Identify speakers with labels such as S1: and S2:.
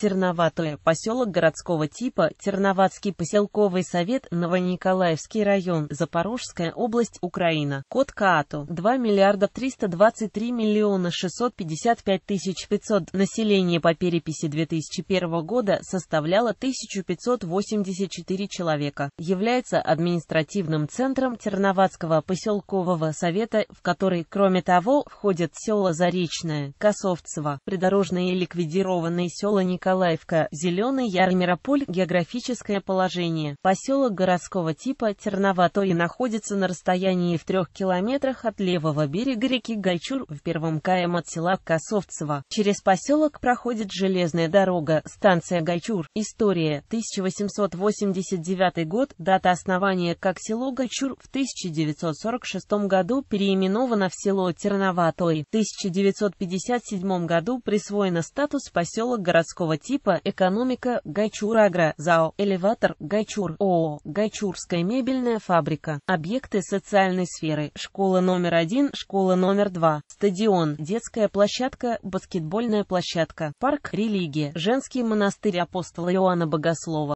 S1: Терноватое, поселок городского типа, Терноватский поселковый совет, Новониколаевский район, Запорожская область, Украина. Код КАТУ 2 миллиарда 323 миллиона 655 тысяч 500. Население по переписи 2001 года составляло 1584 человека. Является административным центром Терноватского поселкового совета, в который, кроме того, входят села Заречное, Косовцево, придорожные и ликвидированные села Николаевские, Николаевка, Зеленый Яр, Мирополь, географическое положение. Поселок городского типа Терноватое находится на расстоянии в трех километрах от левого берега реки Гальчур в первом км от села Косовцево. Через поселок проходит железная дорога, станция Гальчур. История, 1889 год, дата основания как село Гальчур в 1946 году переименовано в село Терноватое. В 1957 году присвоено статус поселок городского типа «Экономика», «Гайчур «ЗАО», «Элеватор», «Гайчур», ООО, «Гайчурская мебельная фабрика», объекты социальной сферы, школа номер один, школа номер два, стадион, детская площадка, баскетбольная площадка, парк, религия, женский монастырь апостола Иоанна Богослова.